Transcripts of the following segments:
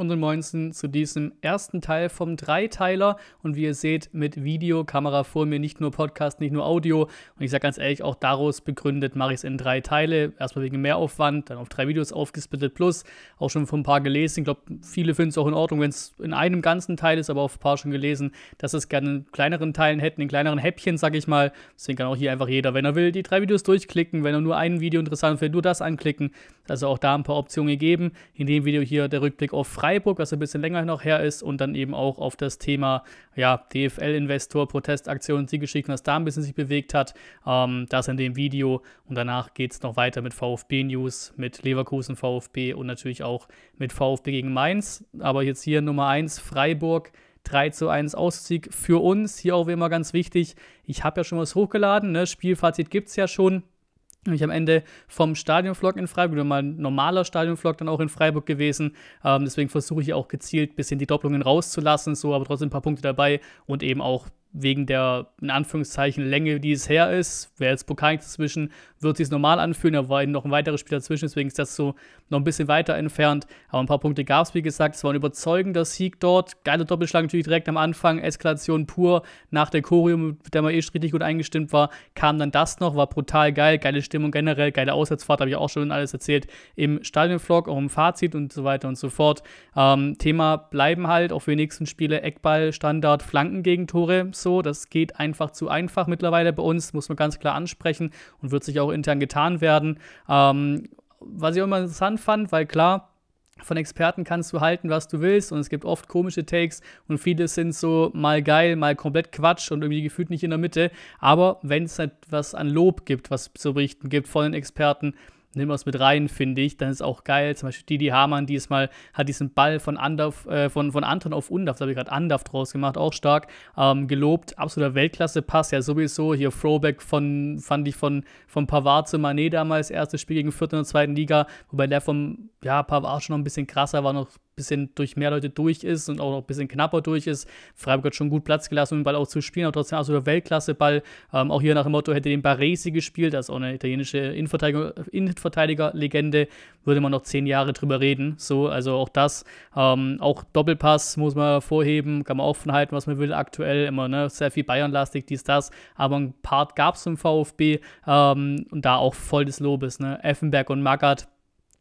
und Moinsen zu diesem ersten Teil vom Dreiteiler. Und wie ihr seht, mit Video, Kamera vor mir, nicht nur Podcast, nicht nur Audio. Und ich sage ganz ehrlich, auch daraus begründet mache ich es in drei Teile. Erstmal wegen Mehraufwand, dann auf drei Videos aufgesplittet plus. Auch schon von ein paar gelesen. Ich glaube, viele finden es auch in Ordnung, wenn es in einem ganzen Teil ist, aber auch ein paar schon gelesen, dass es gerne in kleineren Teilen hätten, in kleineren Häppchen, sage ich mal. Deswegen kann auch hier einfach jeder, wenn er will, die drei Videos durchklicken. Wenn er nur ein Video interessant findet, nur das anklicken also auch da ein paar Optionen gegeben. In dem Video hier der Rückblick auf Freiburg, was ein bisschen länger noch her ist und dann eben auch auf das Thema ja, DFL-Investor, Protestaktion, Siegesgeschichten, was da ein bisschen sich bewegt hat. Ähm, das in dem Video und danach geht es noch weiter mit VfB-News, mit Leverkusen VfB und natürlich auch mit VfB gegen Mainz. Aber jetzt hier Nummer 1 Freiburg. 3 zu 1 Aussieg für uns. Hier auch wie immer ganz wichtig. Ich habe ja schon was hochgeladen. Ne? Spielfazit gibt es ja schon ich am Ende vom Stadionvlog in Freiburg oder mal ein normaler Stadionvlog dann auch in Freiburg gewesen. Ähm, deswegen versuche ich auch gezielt ein bisschen die Doppelungen rauszulassen, so aber trotzdem ein paar Punkte dabei und eben auch wegen der, in Anführungszeichen, Länge, die es her ist, wäre jetzt Pokal dazwischen, wird sich es normal anfühlen, da war eben noch ein weiteres Spiel dazwischen, deswegen ist das so noch ein bisschen weiter entfernt. Aber ein paar Punkte gab es, wie gesagt, es war ein überzeugender Sieg dort, Geiler Doppelschlag natürlich direkt am Anfang, Eskalation pur, nach der Choreo, mit der man eh richtig gut eingestimmt war, kam dann das noch, war brutal geil, geile Stimmung generell, geile Aussatzfahrt, habe ich auch schon alles erzählt im Stadionvlog, auch im Fazit und so weiter und so fort. Ähm, Thema bleiben halt, auch für die nächsten Spiele, Eckball, Standard, Flankengegentore, so. Das geht einfach zu einfach mittlerweile bei uns, muss man ganz klar ansprechen und wird sich auch intern getan werden. Ähm, was ich auch immer interessant fand, weil klar, von Experten kannst du halten, was du willst, und es gibt oft komische Takes und viele sind so mal geil, mal komplett Quatsch und irgendwie gefühlt nicht in der Mitte. Aber wenn es halt an Lob gibt, was zu berichten gibt von den Experten, nehmen wir es mit rein, finde ich. Dann ist auch geil. Zum Beispiel Didi Hamann diesmal hat diesen Ball von, Andaf, äh, von, von Anton auf Undaf, da habe ich gerade Andaf draus gemacht, auch stark ähm, gelobt. Absoluter Weltklasse-Pass, ja sowieso. Hier Throwback von, fand ich von, von Pavard zu Manet damals, erstes Spiel gegen Vierten und Zweiten Liga, wobei der vom ja, Pavard schon noch ein bisschen krasser war, noch ein bisschen durch mehr Leute durch ist und auch noch ein bisschen knapper durch ist. Freiburg hat schon gut Platz gelassen, um den Ball auch zu spielen, aber trotzdem absoluter Weltklasse-Ball. Ähm, auch hier nach dem Motto, hätte den Baresi gespielt, das ist auch eine italienische Innenverteidiger-Legende, würde man noch zehn Jahre drüber reden. So, also auch das. Ähm, auch Doppelpass muss man vorheben, kann man auch von halten, was man will, aktuell immer, ne? Sehr viel Bayern-lastig, dies, das. Aber ein Part gab es im VfB ähm, und da auch voll des Lobes, ne? Effenberg und Magath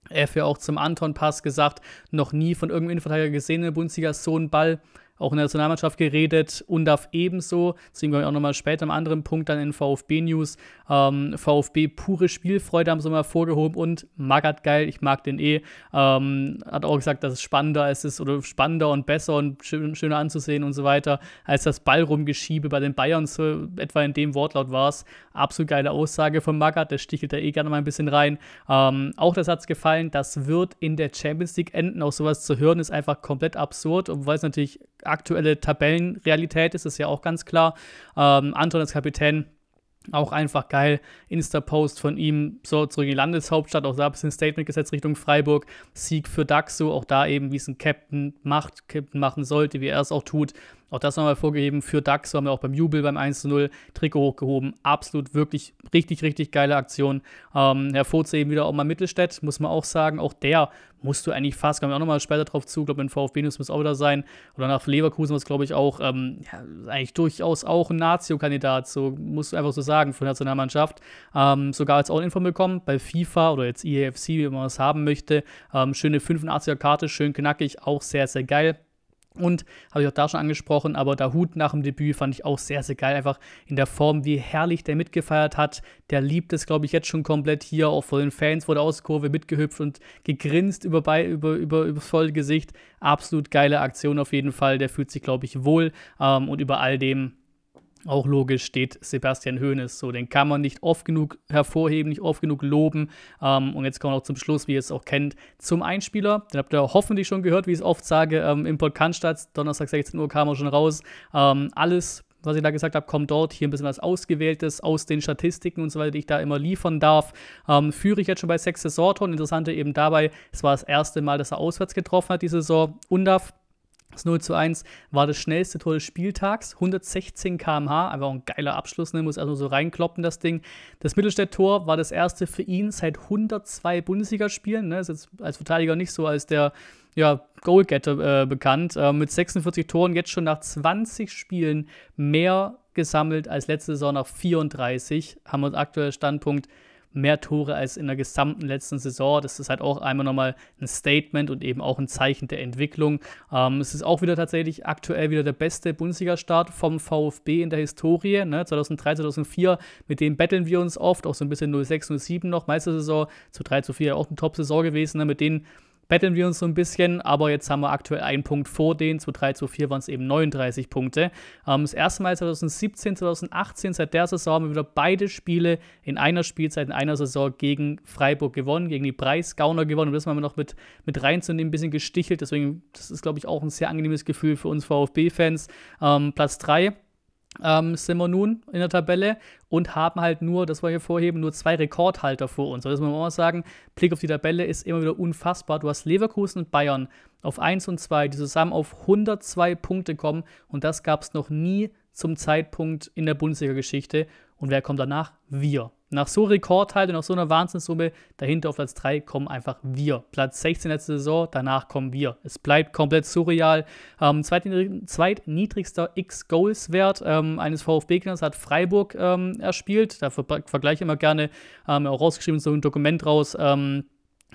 er hat ja auch zum Anton Pass gesagt, noch nie von irgendeinem Innenverteidiger gesehen in der Bundesliga so einen Ball auch in der Nationalmannschaft geredet und darf ebenso, deswegen komme ich auch nochmal später am anderen Punkt dann in VfB-News, ähm, VfB pure Spielfreude haben sie mal vorgehoben und Magath geil, ich mag den eh, ähm, hat auch gesagt, dass es spannender ist, ist oder spannender und besser und schöner anzusehen und so weiter, als das Ball rumgeschiebe bei den Bayern, so etwa in dem Wortlaut war es. Absolut geile Aussage von Magath, der stichelt da eh gerne mal ein bisschen rein. Ähm, auch der Satz gefallen, das wird in der Champions League enden, auch sowas zu hören ist einfach komplett absurd, obwohl es natürlich aktuelle Tabellenrealität ist, ist ja auch ganz klar. Ähm, Anton als Kapitän auch einfach geil. Insta-Post von ihm so zurück in die Landeshauptstadt. Auch da ein bisschen Statement gesetzt Richtung Freiburg. Sieg für Daxo. Auch da eben, wie es ein Captain macht, Captain machen sollte, wie er es auch tut. Auch das nochmal vorgegeben für DAX. haben wir auch beim Jubel beim 1-0 Trikot hochgehoben. Absolut wirklich richtig, richtig geile Aktion. Ähm, eben wieder auch mal Mittelstädt, muss man auch sagen. Auch der musst du eigentlich fast, kommen wir auch nochmal später drauf zu, Ich glaube in VfB muss es auch wieder sein. Oder nach Leverkusen was glaube ich auch, ähm, ja, eigentlich durchaus auch ein Nazio-Kandidat, so musst du einfach so sagen, für die Nationalmannschaft. Ähm, sogar jetzt auch Info bekommen bei FIFA oder jetzt EAFC, wie man es haben möchte. Ähm, schöne 85er Karte, schön knackig, auch sehr, sehr geil und habe ich auch da schon angesprochen, aber der Hut nach dem Debüt fand ich auch sehr, sehr geil. Einfach in der Form, wie herrlich der mitgefeiert hat. Der liebt es, glaube ich, jetzt schon komplett hier. Auch vor den Fans wurde aus Kurve mitgehüpft und gegrinst über, bei, über, über, über voll Gesicht. Absolut geile Aktion auf jeden Fall. Der fühlt sich, glaube ich, wohl. Ähm, und über all dem auch logisch steht Sebastian Hoeneß so. Den kann man nicht oft genug hervorheben, nicht oft genug loben. Ähm, und jetzt kommen wir auch zum Schluss, wie ihr es auch kennt, zum Einspieler. Den habt ihr hoffentlich schon gehört, wie ich es oft sage, ähm, im Podcast. Donnerstag 16 Uhr kam er schon raus. Ähm, alles was ich da gesagt habe, kommt dort hier ein bisschen was Ausgewähltes aus den Statistiken und so weiter, die ich da immer liefern darf. Ähm, führe ich jetzt schon bei sechs Saison und interessante eben dabei, es war das erste Mal, dass er auswärts getroffen hat diese Saison. Undaf das 0 zu 1 war das schnellste Tor des Spieltags, 116 km/h, einfach ein geiler Abschluss, ne? muss also so reinkloppen, das Ding. Das Mittelstädt-Tor war das erste für ihn seit 102 Bundesligaspielen, ne? ist jetzt als Verteidiger nicht so als der ja, Goalgetter äh, bekannt. Äh, mit 46 Toren jetzt schon nach 20 Spielen mehr gesammelt als letzte Saison nach 34, haben wir aktuell Standpunkt mehr Tore als in der gesamten letzten Saison. Das ist halt auch einmal nochmal ein Statement und eben auch ein Zeichen der Entwicklung. Ähm, es ist auch wieder tatsächlich aktuell wieder der beste Bundesliga-Start vom VfB in der Historie. Ne? 2003, 2004, mit dem betteln wir uns oft, auch so ein bisschen 06, 07 noch, Meistersaison, zu 3 zu 4 auch eine Top-Saison gewesen, ne? mit denen betteln wir uns so ein bisschen, aber jetzt haben wir aktuell einen Punkt vor denen. 2003, 2004 waren es eben 39 Punkte. Ähm, das erste Mal 2017, 2018, seit der Saison haben wir wieder beide Spiele in einer Spielzeit, in einer Saison gegen Freiburg gewonnen, gegen die Preisgauner gewonnen. Und das haben wir noch mit, mit reinzunehmen, ein bisschen gestichelt. Deswegen, das ist, glaube ich, auch ein sehr angenehmes Gefühl für uns VfB-Fans. Ähm, Platz 3 ähm, sind wir nun in der Tabelle und haben halt nur, das wollen wir vorheben, nur zwei Rekordhalter vor uns. Also muss man auch sagen, Blick auf die Tabelle ist immer wieder unfassbar. Du hast Leverkusen und Bayern auf 1 und 2, die zusammen auf 102 Punkte kommen und das gab es noch nie zum Zeitpunkt in der Bundesliga-Geschichte. Und wer kommt danach? Wir. Nach so Rekordhalt und nach so einer Wahnsinnssumme, dahinter auf Platz 3 kommen einfach wir. Platz 16 letzte Saison, danach kommen wir. Es bleibt komplett surreal. Ähm, zweitniedrigster X-Goals-Wert ähm, eines VfB-Gegners hat Freiburg ähm, erspielt. Da vergleiche ich immer gerne, ähm, auch rausgeschrieben, so ein Dokument raus. Ähm,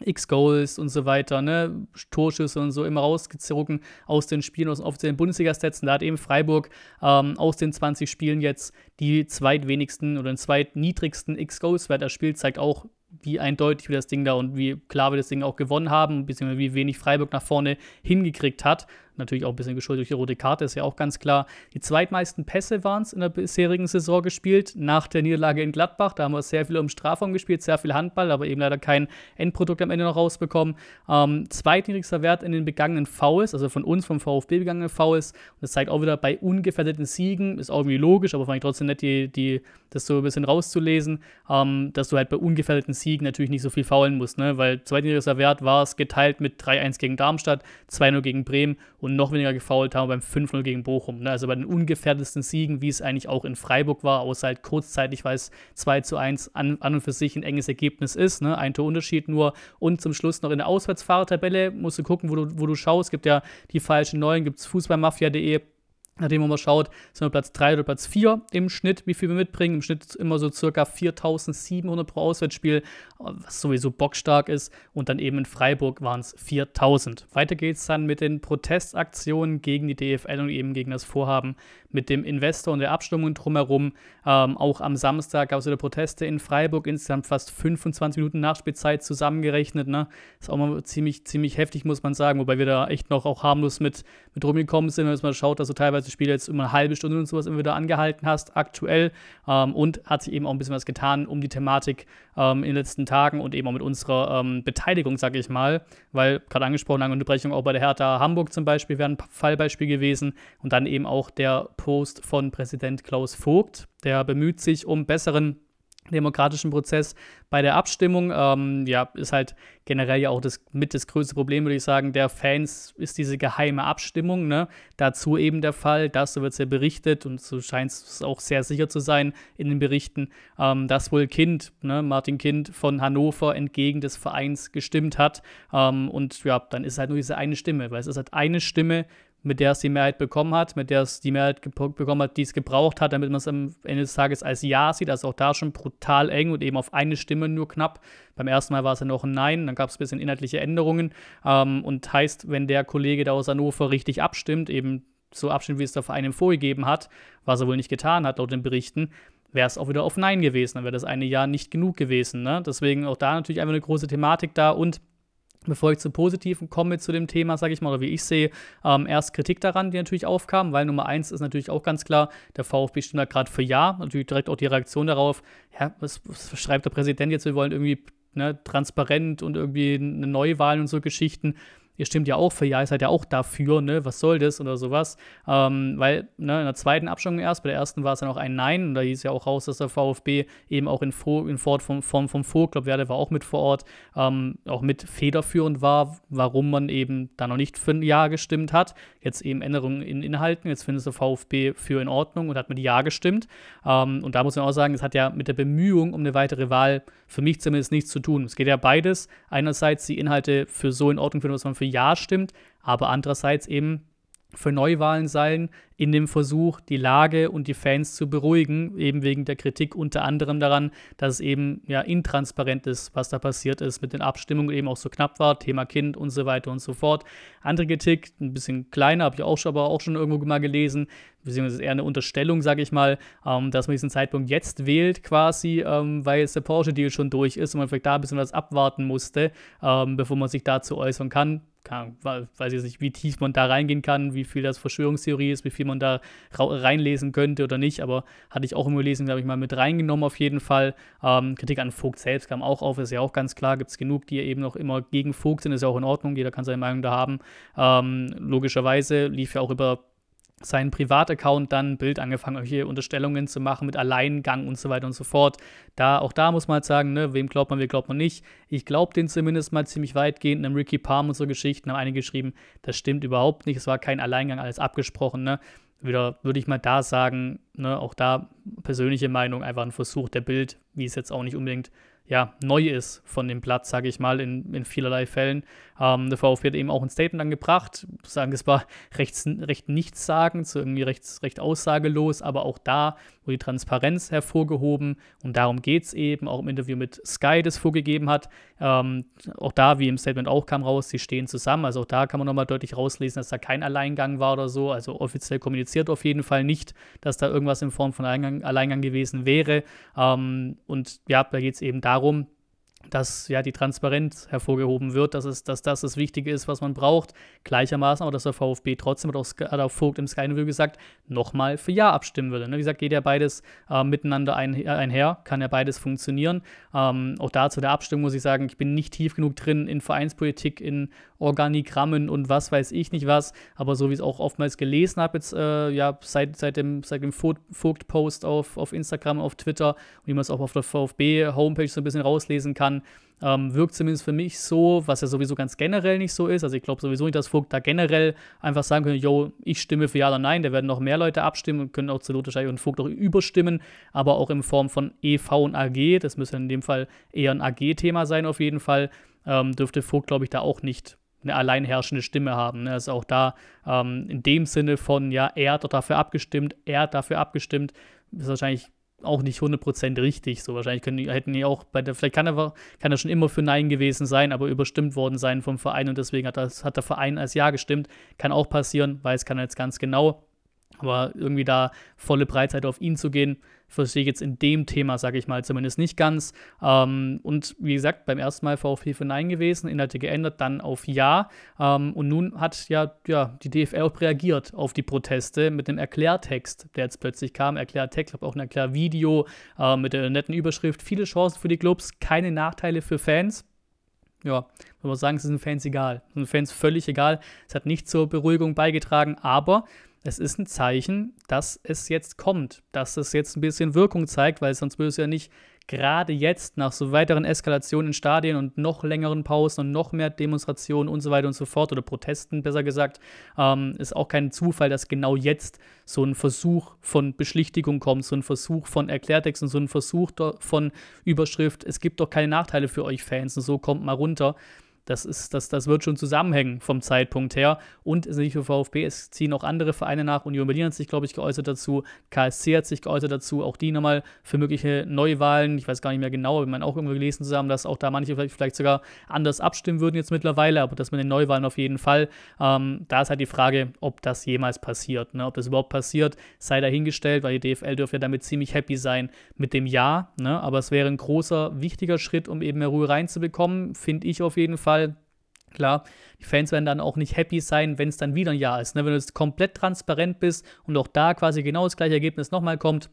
X-Goals und so weiter, ne, Torschüsse und so immer rausgezogen aus den Spielen, aus den offiziellen Bundesliga-Stats. Da hat eben Freiburg ähm, aus den 20 Spielen jetzt die zweitwenigsten oder den zweitniedrigsten X-Goals-Wert. Das Spiel zeigt auch, wie eindeutig wir das Ding da und wie klar wir das Ding auch gewonnen haben, beziehungsweise wie wenig Freiburg nach vorne hingekriegt hat. Natürlich auch ein bisschen geschuldet durch die rote Karte, ist ja auch ganz klar. Die zweitmeisten Pässe waren es in der bisherigen Saison gespielt, nach der Niederlage in Gladbach. Da haben wir sehr viel um Strafraum gespielt, sehr viel Handball, aber eben leider kein Endprodukt am Ende noch rausbekommen. Ähm, zweitniedrigster Wert in den begangenen Fouls, also von uns, vom VfB begangenen Fouls. Und das zeigt auch wieder bei ungefährdeten Siegen, ist auch irgendwie logisch, aber fand ich trotzdem nett, die, die, das so ein bisschen rauszulesen, ähm, dass du halt bei ungefährdeten Siegen natürlich nicht so viel faulen musst, ne? weil zweitniedrigster Wert war es geteilt mit 3-1 gegen Darmstadt, 2-0 gegen Bremen und noch weniger gefault haben beim 5-0 gegen Bochum. Ne? Also bei den ungefährdesten Siegen, wie es eigentlich auch in Freiburg war, außer halt kurzzeitig, weil es 2 zu 1 an, an, und für sich ein enges Ergebnis ist. Ne? Ein Torunterschied nur. Und zum Schluss noch in der Auswärtsfahrertabelle musst du gucken, wo du, wo du schaust. Es gibt ja die falschen Neuen, gibt es fußballmafia.de Nachdem man mal schaut, sind wir Platz 3 oder Platz 4 im Schnitt, wie viel wir mitbringen. Im Schnitt immer so circa 4700 pro Auswärtsspiel, was sowieso bockstark ist. Und dann eben in Freiburg waren es 4000. Weiter geht's dann mit den Protestaktionen gegen die DFL und eben gegen das Vorhaben, mit dem Investor und der Abstimmung drumherum. Ähm, auch am Samstag gab es wieder Proteste in Freiburg, insgesamt fast 25 Minuten Nachspielzeit zusammengerechnet. Ne? Ist auch mal ziemlich, ziemlich heftig, muss man sagen, wobei wir da echt noch auch harmlos mit, mit rumgekommen sind, wenn man schaut, dass du teilweise Spiele jetzt immer eine halbe Stunde und sowas immer wieder angehalten hast, aktuell. Ähm, und hat sich eben auch ein bisschen was getan um die Thematik ähm, in den letzten Tagen und eben auch mit unserer ähm, Beteiligung, sage ich mal, weil gerade angesprochen, lange Unterbrechung auch bei der Hertha Hamburg zum Beispiel wäre ein Fallbeispiel gewesen und dann eben auch der Post von Präsident Klaus Vogt. Der bemüht sich um besseren demokratischen Prozess bei der Abstimmung. Ähm, ja, ist halt generell ja auch das mit das größte Problem, würde ich sagen, der Fans ist diese geheime Abstimmung. Ne? Dazu eben der Fall, dazu wird es ja berichtet und so scheint es auch sehr sicher zu sein in den Berichten, ähm, dass wohl Kind, ne, Martin Kind von Hannover entgegen des Vereins gestimmt hat. Ähm, und ja, dann ist halt nur diese eine Stimme, weil es ist halt eine Stimme mit der es die Mehrheit bekommen hat, mit der es die Mehrheit bekommen hat, die es gebraucht hat, damit man es am Ende des Tages als Ja sieht. Also auch da schon brutal eng und eben auf eine Stimme nur knapp. Beim ersten Mal war es ja noch ein Nein, dann gab es ein bisschen inhaltliche Änderungen. Ähm, und heißt, wenn der Kollege da aus Hannover richtig abstimmt, eben so abstimmt, wie es der Verein ihm vorgegeben hat, was er wohl nicht getan hat, laut den Berichten, wäre es auch wieder auf Nein gewesen. Dann wäre das eine Jahr nicht genug gewesen. Ne? Deswegen auch da natürlich einfach eine große Thematik da und Bevor ich zum Positiven komme zu dem Thema, sage ich mal, oder wie ich sehe, ähm, erst Kritik daran, die natürlich aufkam, weil Nummer eins ist natürlich auch ganz klar, der VfB stimmt da gerade für Ja, natürlich direkt auch die Reaktion darauf, ja, was, was schreibt der Präsident jetzt, wir wollen irgendwie ne, transparent und irgendwie eine Neuwahl und so Geschichten ihr stimmt ja auch für Ja, ihr seid ja auch dafür, ne, was soll das oder sowas. Ähm, weil ne, in der zweiten Abstimmung erst, bei der ersten war es dann auch ein Nein und da hieß ja auch raus, dass der VfB eben auch in, Fo in Fort vom, vom, vom Vorklub Werder war auch mit vor Ort, ähm, auch mit federführend war, warum man eben da noch nicht für ein Ja gestimmt hat. Jetzt eben Änderungen in Inhalten, jetzt findet der VfB für in Ordnung und hat mit Ja gestimmt. Ähm, und da muss man auch sagen, es hat ja mit der Bemühung um eine weitere Wahl für mich zumindest nichts zu tun. Es geht ja beides. Einerseits die Inhalte für so in Ordnung finden, was man für für Ja stimmt, aber andererseits eben für Neuwahlen sein, in dem Versuch, die Lage und die Fans zu beruhigen, eben wegen der Kritik unter anderem daran, dass es eben ja intransparent ist, was da passiert ist mit den Abstimmungen, eben auch so knapp war, Thema Kind und so weiter und so fort. Andere Kritik, ein bisschen kleiner, habe ich auch schon, aber auch schon irgendwo mal gelesen, beziehungsweise eher eine Unterstellung, sage ich mal, ähm, dass man diesen Zeitpunkt jetzt wählt quasi, ähm, weil jetzt der Porsche-Deal schon durch ist und man vielleicht da ein bisschen was abwarten musste, ähm, bevor man sich dazu äußern kann kann, weiß ich nicht, wie tief man da reingehen kann, wie viel das Verschwörungstheorie ist, wie viel man da reinlesen könnte oder nicht, aber hatte ich auch immer Gelesen, glaube ich, mal mit reingenommen auf jeden Fall. Ähm, Kritik an Vogt selbst kam auch auf, ist ja auch ganz klar, gibt es genug, die eben noch immer gegen Vogt sind, ist ja auch in Ordnung, jeder kann seine Meinung da haben. Ähm, logischerweise lief ja auch über seinen Privataccount dann Bild angefangen, solche Unterstellungen zu machen mit Alleingang und so weiter und so fort. Da, auch da muss man halt sagen, ne, wem glaubt man, wem glaubt man nicht. Ich glaube den zumindest mal ziemlich weitgehend, einem Ricky Palm und so Geschichten haben einige geschrieben, das stimmt überhaupt nicht, es war kein Alleingang, alles abgesprochen, ne. Wieder würde ich mal da sagen, ne, auch da persönliche Meinung, einfach ein Versuch der Bild, wie es jetzt auch nicht unbedingt ja, neu ist von dem Platz, sage ich mal, in, in vielerlei Fällen. Ähm, der VfB hat eben auch ein Statement angebracht, sagen, es war recht, recht nichtssagend, so irgendwie recht, recht aussagelos, aber auch da wurde die Transparenz hervorgehoben und darum geht es eben, auch im Interview mit Sky das vorgegeben hat. Ähm, auch da, wie im Statement auch kam raus, sie stehen zusammen, also auch da kann man nochmal deutlich rauslesen, dass da kein Alleingang war oder so, also offiziell kommuniziert auf jeden Fall nicht, dass da irgendwas in Form von Alleingang, Alleingang gewesen wäre. Ähm, und ja, da geht es eben darum, dass ja die Transparenz hervorgehoben wird, dass, es, dass das das Wichtige ist, was man braucht. Gleichermaßen aber, dass der VfB trotzdem, hat auch, hat auch Vogt im Sky-Interview gesagt, nochmal für Ja abstimmen würde. Ne? Wie gesagt, geht ja beides äh, miteinander ein, einher, kann ja beides funktionieren. Ähm, auch dazu der Abstimmung muss ich sagen, ich bin nicht tief genug drin in Vereinspolitik, in Organigrammen und was weiß ich nicht was, aber so wie ich es auch oftmals gelesen habe, jetzt äh, ja seit, seit dem, seit dem Vogt-Post auf, auf Instagram, auf Twitter, wie man es auch auf der VfB-Homepage so ein bisschen rauslesen kann, kann, ähm, wirkt zumindest für mich so, was ja sowieso ganz generell nicht so ist. Also ich glaube sowieso nicht, dass Vogt da generell einfach sagen könnte, yo, ich stimme für Ja oder Nein. Da werden noch mehr Leute abstimmen und können auch zu Lothar und Vogt auch überstimmen, aber auch in Form von EV und AG. Das müsste in dem Fall eher ein AG-Thema sein auf jeden Fall. Ähm, dürfte Vogt, glaube ich, da auch nicht eine alleinherrschende Stimme haben. Ne? Also auch da ähm, in dem Sinne von, ja, er hat doch dafür abgestimmt, er hat dafür abgestimmt, ist wahrscheinlich auch nicht 100% richtig. So wahrscheinlich können, hätten die auch bei der, vielleicht kann er, kann er schon immer für Nein gewesen sein, aber überstimmt worden sein vom Verein und deswegen hat, das, hat der Verein als Ja gestimmt. Kann auch passieren, weiß kann er jetzt ganz genau. Aber irgendwie da volle Breitseite auf ihn zu gehen, verstehe ich jetzt in dem Thema, sage ich mal, zumindest nicht ganz. Ähm, und wie gesagt, beim ersten Mal VfB für Nein gewesen, Inhalte geändert, dann auf Ja. Ähm, und nun hat ja, ja die DFL auch reagiert auf die Proteste mit dem Erklärtext, der jetzt plötzlich kam. Erklärtext, habe auch ein Erklärvideo äh, mit der netten Überschrift. Viele Chancen für die Clubs, keine Nachteile für Fans ja, wenn man sagen, es ist den Fans egal. Es ist den Fans völlig egal. Es hat nicht zur Beruhigung beigetragen, aber es ist ein Zeichen, dass es jetzt kommt, dass es jetzt ein bisschen Wirkung zeigt, weil sonst würde es ja nicht gerade jetzt nach so weiteren Eskalationen in Stadien und noch längeren Pausen und noch mehr Demonstrationen und so weiter und so fort oder Protesten besser gesagt, ähm, ist auch kein Zufall, dass genau jetzt so ein Versuch von Beschlichtigung kommt, so ein Versuch von Erklärtext und so ein Versuch von Überschrift, es gibt doch keine Nachteile für euch Fans und so kommt mal runter. Das, ist, das, das wird schon zusammenhängen vom Zeitpunkt her. Und es ist nicht nur VfB, es ziehen auch andere Vereine nach. Union Berlin hat sich, glaube ich, geäußert dazu. KSC hat sich geäußert dazu. Auch die nochmal für mögliche Neuwahlen. Ich weiß gar nicht mehr genau, aber man auch irgendwo gelesen zusammen, dass auch da manche vielleicht, vielleicht, sogar anders abstimmen würden jetzt mittlerweile. Aber das mit den Neuwahlen auf jeden Fall. Ähm, da ist halt die Frage, ob das jemals passiert. Ne? Ob das überhaupt passiert, sei dahingestellt, weil die DFL dürfte ja damit ziemlich happy sein mit dem Ja. Ne? Aber es wäre ein großer, wichtiger Schritt, um eben mehr Ruhe reinzubekommen, finde ich auf jeden Fall weil Klar, die Fans werden dann auch nicht happy sein, wenn es dann wieder ein Jahr ist. Ne? Wenn du jetzt komplett transparent bist und auch da quasi genau das gleiche Ergebnis nochmal kommt,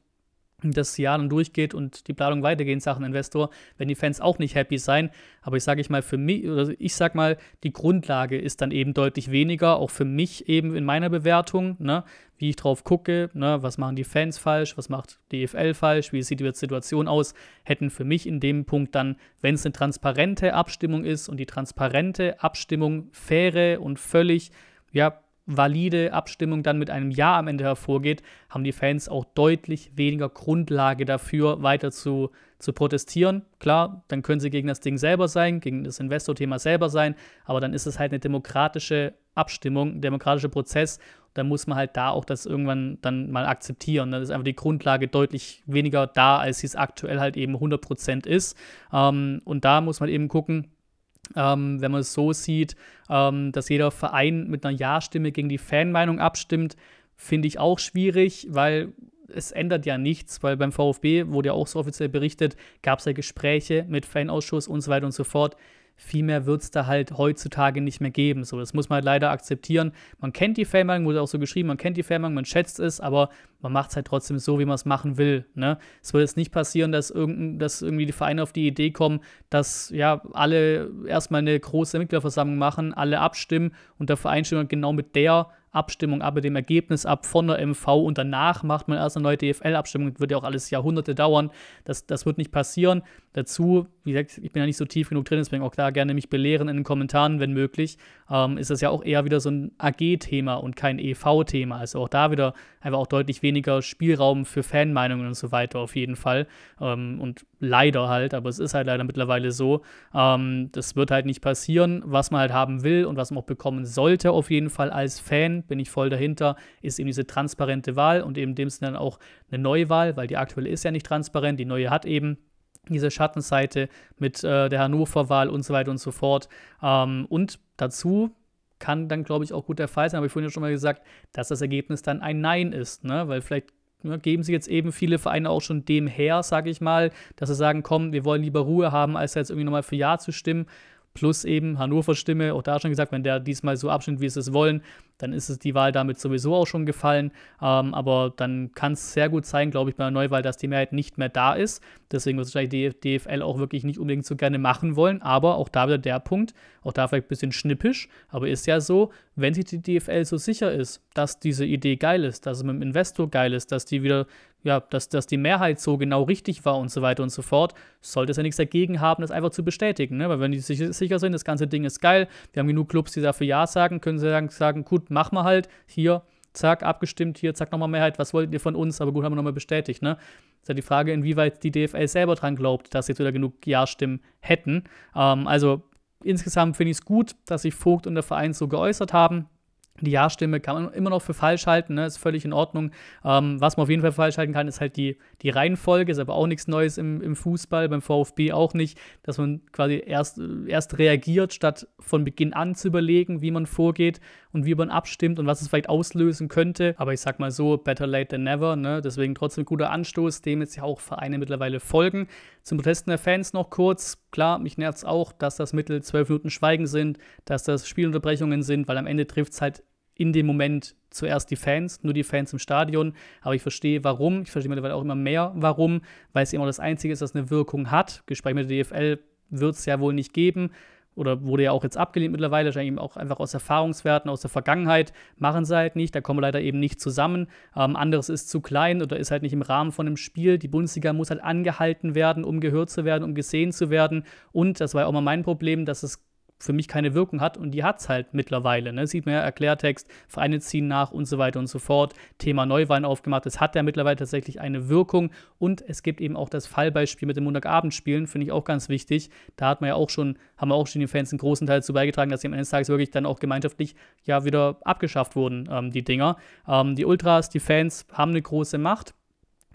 das Jahr dann durchgeht und die Planung weitergeht Sachen Investor, wenn die Fans auch nicht happy sein. Aber ich sage ich mal, für mich, oder ich sage mal, die Grundlage ist dann eben deutlich weniger, auch für mich eben in meiner Bewertung, ne, wie ich drauf gucke, ne, was machen die Fans falsch, was macht die EFL falsch, wie sieht die Situation aus, hätten für mich in dem Punkt dann, wenn es eine transparente Abstimmung ist und die transparente Abstimmung faire und völlig, ja, valide Abstimmung dann mit einem Ja am Ende hervorgeht, haben die Fans auch deutlich weniger Grundlage dafür, weiter zu, zu protestieren. Klar, dann können sie gegen das Ding selber sein, gegen das Investor-Thema selber sein, aber dann ist es halt eine demokratische Abstimmung, ein demokratischer Prozess. Dann muss man halt da auch das irgendwann dann mal akzeptieren. Dann ist einfach die Grundlage deutlich weniger da, als sie es aktuell halt eben 100% ist. Ähm, und da muss man eben gucken, ähm, wenn man es so sieht, ähm, dass jeder Verein mit einer Ja-Stimme gegen die Fanmeinung abstimmt, finde ich auch schwierig, weil es ändert ja nichts, weil beim VfB wurde ja auch so offiziell berichtet, gab es ja Gespräche mit Fanausschuss und so weiter und so fort. Viel mehr wird es da halt heutzutage nicht mehr geben. So, das muss man halt leider akzeptieren. Man kennt die Fanbank, wurde auch so geschrieben, man kennt die Fanbank, man schätzt es, aber man macht es halt trotzdem so, wie man es machen will. Ne? Es wird jetzt nicht passieren, dass, dass irgendwie die Vereine auf die Idee kommen, dass ja alle erstmal eine große Mitgliederversammlung machen, alle abstimmen und der Verein genau mit der Abstimmung ab, mit dem Ergebnis ab von der MV und danach macht man erst eine neue DFL-Abstimmung. Das Wird ja auch alles Jahrhunderte dauern. Das, das wird nicht passieren. Dazu, wie gesagt, ich bin ja nicht so tief genug drin, deswegen auch da gerne mich belehren in den Kommentaren, wenn möglich. Ähm, ist das ja auch eher wieder so ein AG-Thema und kein EV-Thema. Also auch da wieder einfach auch deutlich weniger Spielraum für Fanmeinungen und so weiter auf jeden Fall. Ähm, und leider halt, aber es ist halt leider mittlerweile so. Ähm, das wird halt nicht passieren. Was man halt haben will und was man auch bekommen sollte auf jeden Fall als Fan, bin ich voll dahinter, ist eben diese transparente Wahl und eben dem Sinne dann auch eine Neuwahl, weil die aktuelle ist ja nicht transparent, die neue hat eben diese Schattenseite mit äh, der Hannover-Wahl und so weiter und so fort. Ähm, und dazu kann dann, glaube ich, auch gut der Fall sein. Aber ich vorhin ja schon mal gesagt, dass das Ergebnis dann ein Nein ist, ne? weil vielleicht ne, geben sie jetzt eben viele Vereine auch schon dem her, sage ich mal, dass sie sagen, komm, wir wollen lieber Ruhe haben, als jetzt irgendwie nochmal für Ja zu stimmen. Plus eben Hannover Stimme, auch da schon gesagt, wenn der diesmal so abstimmt, wie sie es wollen, dann ist es die Wahl damit sowieso auch schon gefallen. Ähm, aber dann kann es sehr gut sein, glaube ich, bei einer Neuwahl, dass die Mehrheit nicht mehr da ist. Deswegen wird es wahrscheinlich die DFL auch wirklich nicht unbedingt so gerne machen wollen. Aber auch da wieder der Punkt, auch da vielleicht ein bisschen schnippisch, aber ist ja so, wenn sich die DFL so sicher ist, dass diese Idee geil ist, dass es mit dem Investor geil ist, dass die wieder ja, dass, dass die Mehrheit so genau richtig war und so weiter und so fort, sollte es ja nichts dagegen haben, das einfach zu bestätigen. Ne? Weil wenn die sich sicher sind, das ganze Ding ist geil, wir haben genug Clubs, die dafür Ja sagen, können sie dann sagen, gut, machen wir halt, hier, zack, abgestimmt, hier, zack, nochmal Mehrheit, was wollt ihr von uns? Aber gut, haben wir nochmal bestätigt. Ne? Ist ja die Frage, inwieweit die DFL selber dran glaubt, dass jetzt wieder genug Ja-Stimmen hätten. Ähm, also insgesamt finde ich es gut, dass sich Vogt und der Verein so geäußert haben. Die Ja-Stimme kann man immer noch für falsch halten, ne? ist völlig in Ordnung. Ähm, was man auf jeden Fall falsch halten kann, ist halt die, die Reihenfolge, ist aber auch nichts Neues im, im Fußball, beim VfB auch nicht, dass man quasi erst, erst reagiert, statt von Beginn an zu überlegen, wie man vorgeht und wie man abstimmt und was es vielleicht auslösen könnte. Aber ich sag mal so, better late than never, ne? deswegen trotzdem guter Anstoß, dem jetzt ja auch Vereine mittlerweile folgen. Zum Protesten der Fans noch kurz. Klar, mich nervt es auch, dass das Mittel zwölf Minuten Schweigen sind, dass das Spielunterbrechungen sind, weil am Ende trifft es halt in dem Moment zuerst die Fans, nur die Fans im Stadion. Aber ich verstehe, warum. Ich verstehe mittlerweile auch immer mehr, warum, weil es immer das Einzige ist, das eine Wirkung hat. Gespräch mit der DFL wird es ja wohl nicht geben. Oder wurde ja auch jetzt abgelehnt mittlerweile, wahrscheinlich eben auch einfach aus Erfahrungswerten, aus der Vergangenheit, machen sie halt nicht, da kommen wir leider eben nicht zusammen. Ähm, anderes ist zu klein oder ist halt nicht im Rahmen von einem Spiel. Die Bundesliga muss halt angehalten werden, um gehört zu werden, um gesehen zu werden. Und das war ja auch mal mein Problem, dass es für mich keine Wirkung hat und die hat es halt mittlerweile. Ne? Sieht man ja, Erklärtext, Vereine ziehen nach und so weiter und so fort. Thema Neuwahlen aufgemacht, das hat ja mittlerweile tatsächlich eine Wirkung und es gibt eben auch das Fallbeispiel mit den Montagabendspielen, finde ich auch ganz wichtig. Da hat man ja auch schon, haben wir auch schon die Fans einen großen Teil dazu beigetragen, dass sie am Ende des Tages wirklich dann auch gemeinschaftlich ja wieder abgeschafft wurden, ähm, die Dinger. Ähm, die Ultras, die Fans haben eine große Macht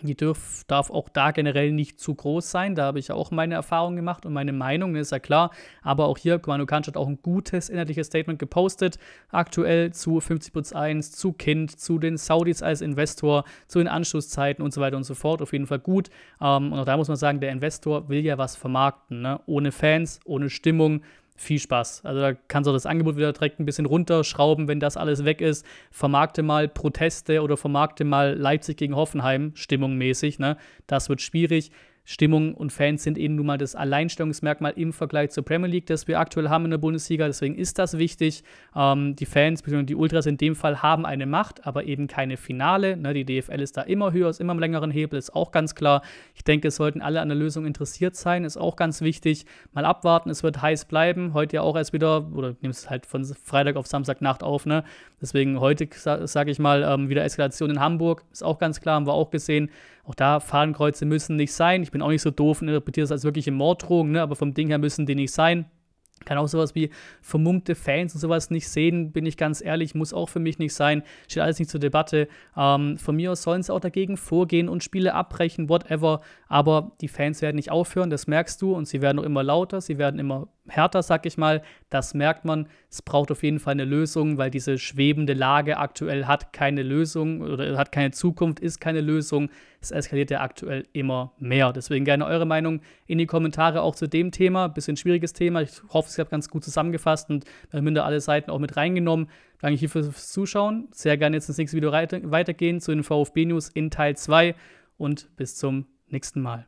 die dürf, darf auch da generell nicht zu groß sein. Da habe ich auch meine Erfahrungen gemacht und meine Meinung, ist ja klar. Aber auch hier, Kommando Kansch hat auch ein gutes inhaltliches Statement gepostet. Aktuell zu 50 plus 1, zu Kind, zu den Saudis als Investor, zu den Anschlusszeiten und so weiter und so fort. Auf jeden Fall gut. Ähm, und auch da muss man sagen, der Investor will ja was vermarkten. Ne? Ohne Fans, ohne Stimmung viel Spaß. Also da kannst du das Angebot wieder direkt ein bisschen runterschrauben, wenn das alles weg ist. Vermarkte mal Proteste oder vermarkte mal Leipzig gegen Hoffenheim, stimmungmäßig. Ne? Das wird schwierig. Stimmung und Fans sind eben nun mal das Alleinstellungsmerkmal im Vergleich zur Premier League, das wir aktuell haben in der Bundesliga. Deswegen ist das wichtig. Ähm, die Fans, beziehungsweise die Ultras in dem Fall, haben eine Macht, aber eben keine Finale. Ne? Die DFL ist da immer höher, ist immer im längeren Hebel, ist auch ganz klar. Ich denke, es sollten alle an der Lösung interessiert sein, ist auch ganz wichtig. Mal abwarten, es wird heiß bleiben. Heute ja auch erst wieder, oder nimmst es halt von Freitag auf Samstagnacht auf. Ne? Deswegen heute, sage ich mal, ähm, wieder Eskalation in Hamburg, ist auch ganz klar, haben wir auch gesehen. Auch da, Fahnenkreuze müssen nicht sein. Ich bin auch nicht so doof und interpretiere das als wirkliche Morddrohung, ne? aber vom Ding her müssen die nicht sein. Kann auch sowas wie vermummte Fans und sowas nicht sehen, bin ich ganz ehrlich, muss auch für mich nicht sein, steht alles nicht zur Debatte. Ähm, von mir aus sollen sie auch dagegen vorgehen und Spiele abbrechen, whatever, aber die Fans werden nicht aufhören, das merkst du und sie werden auch immer lauter, sie werden immer härter, sag ich mal. Das merkt man. Es braucht auf jeden Fall eine Lösung, weil diese schwebende Lage aktuell hat keine Lösung oder hat keine Zukunft, ist keine Lösung. Es eskaliert ja aktuell immer mehr. Deswegen gerne eure Meinung in die Kommentare auch zu dem Thema. Bisschen schwieriges Thema. Ich hoffe, ich habe ganz gut zusammengefasst und minder alle Seiten auch mit reingenommen. Danke hier fürs Zuschauen. Sehr gerne jetzt ins nächste Video weitergehen zu den VfB News in Teil 2 und bis zum nächsten Mal.